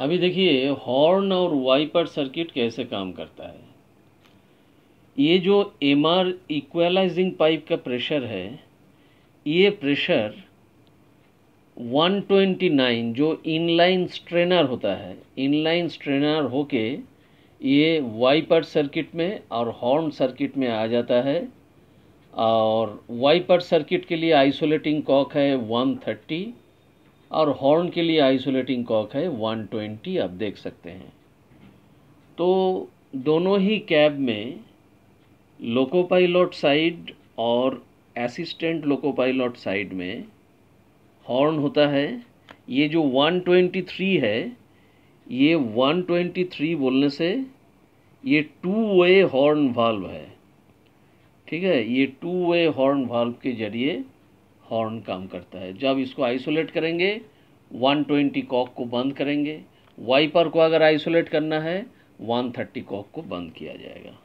अभी देखिए हॉर्न और वाइपर सर्किट कैसे काम करता है ये जो एम आर इक्वलाइजिंग पाइप का प्रेशर है ये प्रेशर 129 जो इनलाइन स्ट्रेनर होता है इनलाइन स्ट्रेनर होके ये वाइपर सर्किट में और हॉर्न सर्किट में आ जाता है और वाइपर सर्किट के लिए आइसोलेटिंग कॉक है 130 और हॉर्न के लिए आइसोलेटिंग कॉक है 120 आप देख सकते हैं तो दोनों ही कैब में लोको पाइलॉट साइड और असिस्टेंट लोको पाइलॉट साइड में हॉर्न होता है ये जो 123 है ये 123 बोलने से ये टू वे हॉर्न वाल्व है ठीक है ये टू वे हॉर्न वाल्व के जरिए हॉर्न काम करता है जब इसको आइसोलेट करेंगे 120 कॉक को बंद करेंगे वाइपर को अगर आइसोलेट करना है 130 कॉक को बंद किया जाएगा